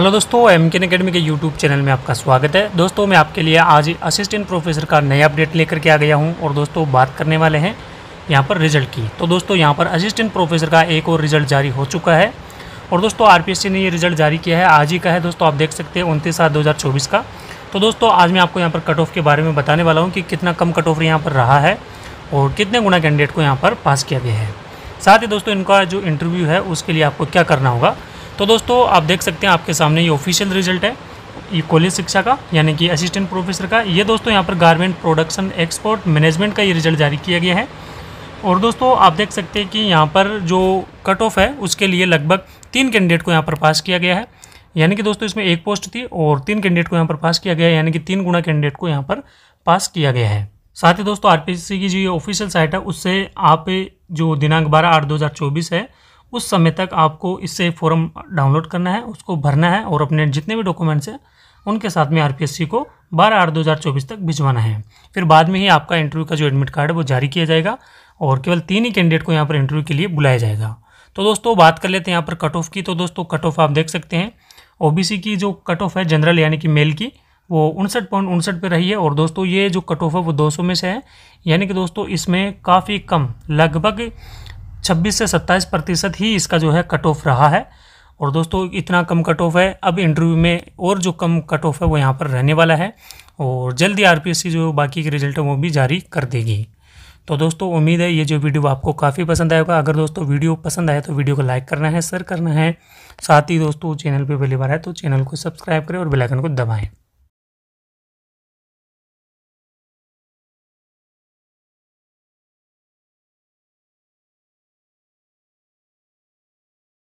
hello दोस्तों M के academy के यूट्यूब चैनल में आपका स्वागत है दोस्तों मैं आपके लिए आज असिस्टेंट प्रोफेसर का नया अपडेट लेकर के आ गया हूं और दोस्तों बात करने वाले हैं यहां पर रिजल्ट की तो दोस्तों यहां पर असिस्टेंट प्रोफेसर का एक और रिजल्ट जारी हो चुका है और दोस्तों आर ने ये रिजल्ट जारी किया है आज ही का है दोस्तों आप देख सकते हैं उनतीस सात दो का तो दोस्तों आज मैं आपको यहाँ पर कट ऑफ के बारे में बताने वाला हूँ कि कितना कम कट ऑफ यहाँ पर रहा है और कितने गुना कैंडिडेट को यहाँ पर पास किया गया है साथ ही दोस्तों इनका जो इंटरव्यू है उसके लिए आपको क्या करना होगा तो दोस्तों आप देख सकते हैं आपके सामने ये ऑफिशियल रिजल्ट है ये कॉलेज शिक्षा का यानी कि असिस्टेंट प्रोफेसर का ये दोस्तों यहाँ पर गारमेंट प्रोडक्शन एक्सपोर्ट मैनेजमेंट का ये रिजल्ट जारी किया गया है और दोस्तों आप देख सकते हैं कि यहाँ पर जो कट ऑफ है उसके लिए लगभग तीन कैंडिडेट को यहाँ पर पास किया गया है यानी कि दोस्तों इसमें एक पोस्ट थी और तीन कैंडिडेट को यहाँ पर पास किया गया है यानी कि तीन गुणा कैंडिडेट को यहाँ पर पास किया गया है साथ ही दोस्तों आरपीसी की जो ये ऑफिशियल साइट है उससे आप जो दिनांक बारह आठ दो है उस समय तक आपको इससे फॉर्म डाउनलोड करना है उसको भरना है और अपने जितने भी डॉक्यूमेंट्स हैं उनके साथ में आरपीएससी को 12 आठ 2024 तक भिजवाना है फिर बाद में ही आपका इंटरव्यू का जो एडमिट कार्ड है वो जारी किया जाएगा और केवल तीन ही कैंडिडेट को यहाँ पर इंटरव्यू के लिए बुलाया जाएगा तो दोस्तों बात कर लेते हैं यहाँ पर कट ऑफ की तो दोस्तों कट ऑफ आप देख सकते हैं ओ की जो कट ऑफ है जनरल यानी कि मेल की वो उनसठ पॉइंट उनसठ पर रही है और दोस्तों ये जो कट ऑफ है वो 200 में से है यानी कि दोस्तों इसमें काफ़ी कम लगभग 26 से 27 प्रतिशत ही इसका जो है कट ऑफ रहा है और दोस्तों इतना कम कट ऑफ है अब इंटरव्यू में और जो कम कट ऑफ है वो यहाँ पर रहने वाला है और जल्दी आरपीएससी जो बाकी के रिजल्ट है वो भी जारी कर देगी तो दोस्तों उम्मीद है ये जो वीडियो आपको काफ़ी पसंद आएगा अगर दोस्तों वीडियो पसंद आए तो वीडियो को लाइक करना है शेयर करना है साथ ही दोस्तों चैनल पर पहली बार है तो चैनल को सब्सक्राइब करें और बेलाइकन को दबाएँ